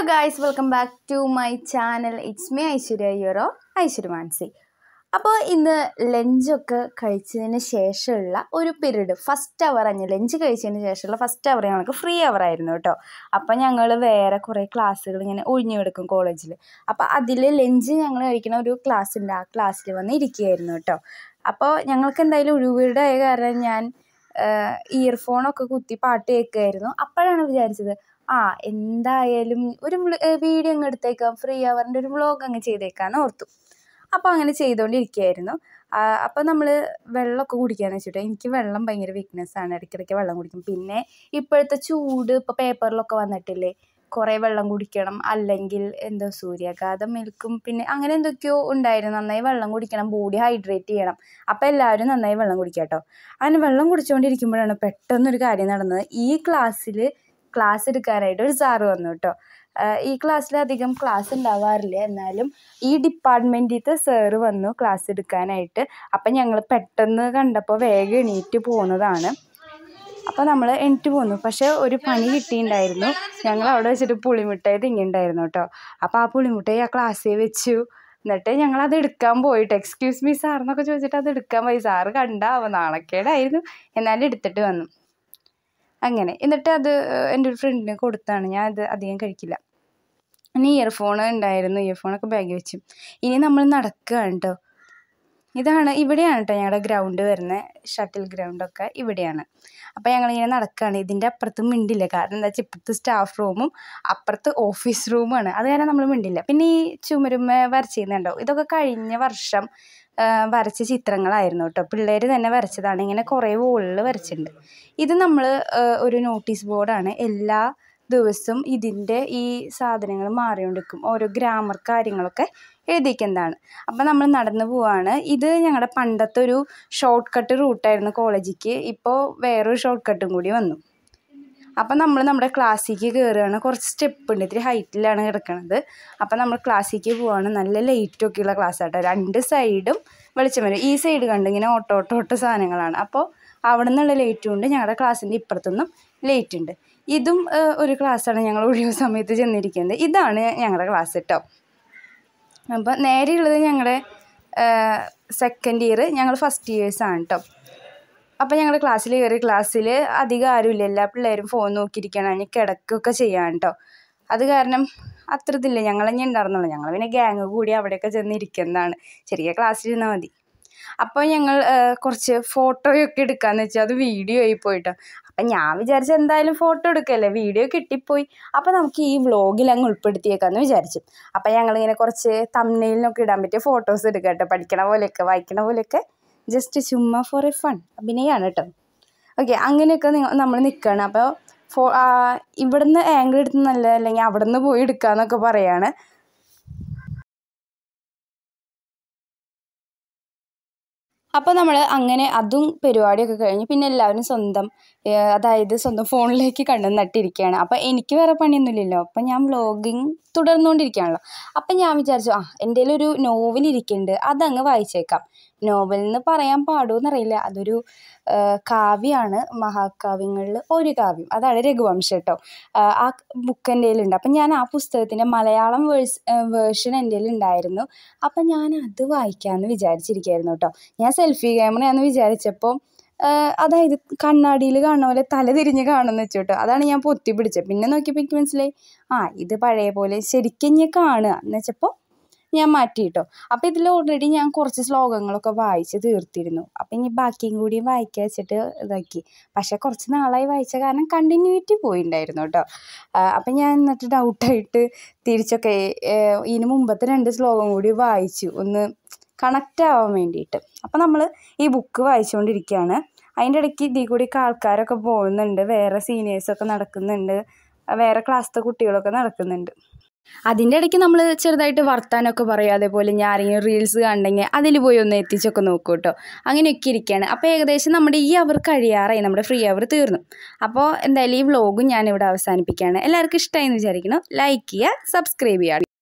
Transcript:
hello guys welcome back to my channel it's me Aishwarya your Aishwarya Mansi അപ്പോൾ ഇന്ന് ലഞ്ചൊക്കെ കഴിച്ചതിന് ശേഷമുള്ള ഒരു പീരീഡ് ഫസ്റ്റ് അവർ അഞ്ഞ് ലഞ്ച് കഴിച്ചതിന് ശേഷമുള്ള ഫസ്റ്റ് അവർ ഞങ്ങൾക്ക് ഫ്രീ അവർ ആയിരുന്നു കേട്ടോ അപ്പോൾ ഞങ്ങൾ വേറെ കുറേ ക്ലാസ്സുകൾ ഇങ്ങനെ ഒഴിഞ്ഞു കോളേജിൽ അപ്പോൾ അതിൽ ലഞ്ച് ഞങ്ങൾ കഴിക്കുന്ന ഒരു ക്ലാസ് ഉണ്ട് ആ ക്ലാസ്സിൽ വന്ന് ഇരിക്കുകയായിരുന്നു കേട്ടോ അപ്പോൾ ഞങ്ങൾക്ക് എന്തായാലും ഒഴിവീടായ കാരണം ഞാൻ ഇയർഫോണൊക്കെ കുത്തി പാട്ട് കേൾക്കുമായിരുന്നു അപ്പോഴാണ് വിചാരിച്ചത് ആ എന്തായാലും ഒരു വീഡിയോ അങ്ങ് എടുത്തേക്കാം ഫ്രീ അവറിൻ്റെ ഒരു വ്ളോഗ് അങ്ങ് ചെയ്തേക്കാമെന്ന് ഓർത്തു അപ്പോൾ അങ്ങനെ ചെയ്തുകൊണ്ടിരിക്കുകയായിരുന്നു അപ്പോൾ നമ്മൾ വെള്ളമൊക്കെ കുടിക്കാന്ന് വെച്ചിട്ട് എനിക്ക് വെള്ളം ഭയങ്കര വീക്ക്നെസ്സാണ് ഇടയ്ക്കിടയ്ക്ക് വെള്ളം കുടിക്കും പിന്നെ ഇപ്പോഴത്തെ ചൂട് ഇപ്പോൾ പേപ്പറിലൊക്കെ വന്നിട്ടില്ലേ കുറേ വെള്ളം കുടിക്കണം അല്ലെങ്കിൽ എന്തോ സൂര്യാഘാതം മിൽക്കും പിന്നെ അങ്ങനെ എന്തൊക്കെയോ ഉണ്ടായിരുന്നു നന്നായി വെള്ളം കുടിക്കണം ബോഡി ഹൈഡ്രേറ്റ് ചെയ്യണം അപ്പോൾ എല്ലാവരും നന്നായി വെള്ളം കുടിക്കാം കേട്ടോ അങ്ങനെ വെള്ളം കുടിച്ചുകൊണ്ടിരിക്കുമ്പോഴാണ് പെട്ടെന്നൊരു കാര്യം നടന്നത് ഈ ക്ലാസ്സിൽ ക്ലാസ് എടുക്കാനായിട്ട് ഒരു സാറ് വന്നു കേട്ടോ ഈ ക്ലാസ്സിൽ അധികം ക്ലാസ് ഉണ്ടാവാറില്ല എന്നാലും ഈ ഡിപ്പാർട്ട്മെൻറ്റിലത്തെ സാറ് വന്നു ക്ലാസ് എടുക്കാനായിട്ട് അപ്പം ഞങ്ങൾ പെട്ടെന്ന് കണ്ടപ്പോൾ വേഗം എണീറ്റ് പോകുന്നതാണ് അപ്പോൾ നമ്മൾ എണീറ്റ് പോന്നു പക്ഷേ ഒരു പണി കിട്ടിയിട്ടുണ്ടായിരുന്നു ഞങ്ങൾ അവിടെ വെച്ചിട്ട് പുളിമുട്ടായി തിങ്ങിണ്ടായിരുന്നു കേട്ടോ അപ്പോൾ ആ പുളിമുട്ടായി ആ ക്ലാസ്സിൽ വെച്ചു എന്നിട്ട് ഞങ്ങൾ അത് എടുക്കാൻ പോയിട്ട് എക്സ്ക്യൂസ് മീ സാർ എന്നൊക്കെ ചോദിച്ചിട്ട് അത് എടുക്കാൻ പോയി സാറ് കണ്ടാവും നാണക്കേടായിരുന്നു എന്നാലും എടുത്തിട്ട് വന്നു അങ്ങനെ എന്നിട്ട് അത് എൻ്റെ ഒരു ഫ്രണ്ടിന് കൊടുത്താണ് ഞാൻ അത് അധികം കഴിക്കില്ല ഇനി ഇയർഫോൺ ഉണ്ടായിരുന്നു ഇയർഫോണൊക്കെ ബാഗിൽ വെച്ചു ഇനി നമ്മൾ നടക്കുകയാണ് കേട്ടോ ഇതാണ് ഇവിടെയാണ് കേട്ടോ ഞങ്ങളുടെ ഗ്രൗണ്ട് വരുന്നത് ഷട്ടിൽ ഗ്രൗണ്ടൊക്കെ ഇവിടെയാണ് അപ്പോൾ ഞങ്ങളിങ്ങനെ നടക്കുകയാണ് ഇതിൻ്റെ അപ്പുറത്തും മിണ്ടില്ല കാരണം എന്താ വെച്ചാൽ ഇപ്പുറത്ത് സ്റ്റാഫ് റൂമും അപ്പുറത്ത് ഓഫീസ് റൂമാണ് അത് കാരണം നമ്മൾ മിണ്ടില്ല പിന്നെ ഈ ചുമരുമ ചെയ്യുന്നുണ്ടോ ഇതൊക്കെ കഴിഞ്ഞ വർഷം വരച്ച ചിത്രങ്ങളായിരുന്നു കേട്ടോ പിള്ളേർ തന്നെ വരച്ചതാണ് ഇങ്ങനെ കുറേ വോളിൽ വരച്ചിട്ടുണ്ട് ഇത് നമ്മൾ ഒരു നോട്ടീസ് ബോർഡാണ് എല്ലാ ദിവസം ഇതിൻ്റെ ഈ സാധനങ്ങൾ മാറിക്കൊണ്ടിരിക്കും ഓരോ ഗ്രാമർ കാര്യങ്ങളൊക്കെ എഴുതിക്കുന്നതാണ് അപ്പം നമ്മൾ നടന്നു പോവാണ് ഇത് ഞങ്ങളുടെ പണ്ടത്തെ ഒരു ഷോർട്ട് കട്ട് റൂട്ടായിരുന്നു കോളേജിക്ക് ഇപ്പോൾ വേറൊരു ഷോർട്ട് കട്ടും കൂടി വന്നു അപ്പം നമ്മൾ നമ്മുടെ ക്ലാസ്സിലേക്ക് കയറുകയാണ് കുറച്ച് സ്റ്റെപ്പ് ഉണ്ട് ഇത്തിരി ഹൈറ്റിലാണ് കിടക്കുന്നത് അപ്പം നമ്മൾ ക്ലാസ്സിലേക്ക് പോവാണ് നല്ല ലൈറ്റൊക്കെയുള്ള ക്ലാസ് ആട്ടോ രണ്ട് സൈഡും വെളിച്ചം വരും ഈ സൈഡ് കണ്ടിങ്ങനെ ഓട്ടോ ഓട്ടോ ഓട്ടോ സാധനങ്ങളാണ് അപ്പോൾ അവിടെ നിന്നുള്ള ലൈറ്റും ഉണ്ട് ഞങ്ങളുടെ ക്ലാസ്സിൻ്റെ ഇപ്പുറത്തുനിന്നും ലൈറ്റ് ഉണ്ട് ഇതും ഒരു ക്ലാസ്സാണ് ഞങ്ങൾ ഒഴിവ് സമയത്ത് ചെന്നിരിക്കുന്നത് ഇതാണ് ഞങ്ങളുടെ ക്ലാസ് കേട്ടോ അപ്പോൾ നേരെയുള്ളത് ഞങ്ങളുടെ സെക്കൻഡ് ഇയർ ഞങ്ങൾ ഫസ്റ്റ് ഇയേഴ്സാണ് കേട്ടോ അപ്പോൾ ഞങ്ങൾ ക്ലാസ്സിൽ കയറി ക്ലാസ്സിൽ അധികം ആരുമില്ല എല്ലാ പിള്ളേരും ഫോൺ നോക്കിയിരിക്കണം കിടക്കുകയൊക്കെ ചെയ്യാൻ കേട്ടോ അത് കാരണം അത്ര ഞങ്ങൾ തന്നെ ഉണ്ടായിരുന്നുള്ളൂ ഞങ്ങൾ പിന്നെ ഗ്യാങ് കൂടി അവിടെയൊക്കെ ചെന്ന് ഇരിക്കുന്നതാണ് ചെറിയ ക്ലാസ്സിലിരുന്നാൽ മതി അപ്പോൾ ഞങ്ങൾ കുറച്ച് ഫോട്ടോയൊക്കെ എടുക്കാമെന്ന് വെച്ചാൽ അത് വീഡിയോ ആയി പോയിട്ടോ അപ്പം ഞാൻ വിചാരിച്ചു എന്തായാലും ഫോട്ടോ എടുക്കല്ലേ വീഡിയോ കിട്ടിപ്പോയി അപ്പോൾ നമുക്ക് ഈ വ്ളോഗിൽ അങ്ങ് ഉൾപ്പെടുത്തിയേക്കാന്ന് വിചാരിച്ചു അപ്പോൾ ഞങ്ങളിങ്ങനെ കുറച്ച് തമ്മിലിനൊക്കെ ഇടാൻ പറ്റിയ ഫോട്ടോസ് കേട്ടോ പഠിക്കണ പോലെയൊക്കെ വായിക്കണ പോലെയൊക്കെ ജസ്റ്റ് ചുമ്മാ ഫോർ എ ഫൺ അഭിനയാണ് കേട്ടോ ഓക്കെ അങ്ങനെയൊക്കെ നമ്മൾ നിൽക്കണം അപ്പോൾ ഫോ ഇവിടുന്ന് ആംഗിൾ എടുത്ത് നല്ല അല്ലെങ്കിൽ അവിടെ നിന്ന് പോയി എടുക്കാന്നൊക്കെ പറയാണ് അപ്പോൾ നമ്മൾ അങ്ങനെ അതും പരിപാടിയൊക്കെ കഴിഞ്ഞ് പിന്നെ എല്ലാവരും സ്വന്തം അതായത് സ്വന്തം ഫോണിലേക്ക് കണ്ടു നട്ടിരിക്കുകയാണ് അപ്പോൾ എനിക്ക് വേറെ പണിയൊന്നുമില്ലല്ലോ അപ്പം ഞാൻ വ്ളോഗിങ് തുടർന്നുകൊണ്ടിരിക്കുകയാണല്ലോ അപ്പം ഞാൻ വിചാരിച്ചു ആ എൻ്റെ ഒരു നോവൽ ഇരിക്കുന്നുണ്ട് അതങ്ങ് വായിച്ചേക്കാം നോവൽ എന്ന് പറയാൻ പാടുമെന്നറിയില്ല അതൊരു കാവ്യമാണ് മഹാകാവ്യങ്ങളിൽ ഒരു കാവ്യം അതാണ് രഘുവംശം കേട്ടോ ആ ബുക്ക് എൻ്റെ കയ്യിലുണ്ട് അപ്പം ഞാൻ ആ പുസ്തകത്തിൻ്റെ മലയാളം വേഴ്സ് വേർഷൻ എൻ്റെ ഉണ്ടായിരുന്നു അപ്പം ഞാൻ അത് വായിക്കാമെന്ന് വിചാരിച്ചിരിക്കുകയായിരുന്നു കേട്ടോ ഞാൻ സെൽഫി ക്യാമറയാണെന്ന് വിചാരിച്ചപ്പോൾ അതായത് കണ്ണാടിയിൽ കാണുന്ന പോലെ തലതിരിഞ്ഞ് കാണുന്ന കാണുമെന്ന് അതാണ് ഞാൻ പൊത്തി പിടിച്ചത് പിന്നെ നോക്കിയപ്പോൾ എനിക്ക് മനസ്സിലായി ആ ഇത് പഴയ പോലെ ശരിക്കും ഞാൻ കാണുക എന്ന് വെച്ചപ്പോൾ ഞാൻ മാറ്റി കേട്ടോ അപ്പോൾ ഇതിൽ ഓൾറെഡി ഞാൻ കുറച്ച് ശ്ലോകങ്ങളൊക്കെ വായിച്ച് തീർത്തിരുന്നു അപ്പം ഇനി ബാക്കിയും കൂടി വായിക്കാൻ വെച്ചിട്ട് ഇതാക്കി പക്ഷേ കുറച്ച് നാളായി വായിച്ച കാരണം കണ്ടിന്യൂറ്റി പോയിണ്ടായിരുന്നു കേട്ടോ അപ്പം ഞാൻ എന്നിട്ട് ഡൗട്ടായിട്ട് തിരിച്ചൊക്കെ ഇതിന് മുമ്പത്തെ രണ്ട് ശ്ലോകം കൂടി വായിച്ചു ഒന്ന് കണക്റ്റ് ആവാൻ വേണ്ടിയിട്ട് അപ്പം നമ്മൾ ഈ ബുക്ക് വായിച്ചുകൊണ്ടിരിക്കുകയാണ് അതിൻ്റെ ഇടയ്ക്ക് ഇതിൽ കൂടിയൊക്കെ ആൾക്കാരൊക്കെ പോകുന്നുണ്ട് വേറെ സീനിയേഴ്സൊക്കെ നടക്കുന്നുണ്ട് വേറെ ക്ലാസ്സിലെ കുട്ടികളൊക്കെ നടക്കുന്നുണ്ട് അതിൻ്റെ ഇടയ്ക്ക് നമ്മൾ ചെറുതായിട്ട് വർത്താനമൊക്കെ പറയും അതേപോലെ ഞാൻ ആരെങ്കിലും റീൽസ് കണ്ടെങ്കിൽ അതിൽ പോയി ഒന്ന് എത്തിച്ചൊക്കെ നോക്കും കേട്ടോ അങ്ങനെയൊക്കെ ഇരിക്കുകയാണ് അപ്പോൾ ഏകദേശം നമ്മുടെ ഈ അവർ കഴിയാറായി നമ്മുടെ ഫ്രീ അവർ തീർന്നു അപ്പോൾ എന്തായാലും ഈ വ്ലോഗും ഞാനിവിടെ അവസാനിപ്പിക്കുകയാണ് എല്ലാവർക്കും ഇഷ്ടമായി എന്ന് വിചാരിക്കണം ലൈക്ക് ചെയ്യുക സബ്സ്ക്രൈബ് ചെയ്യുക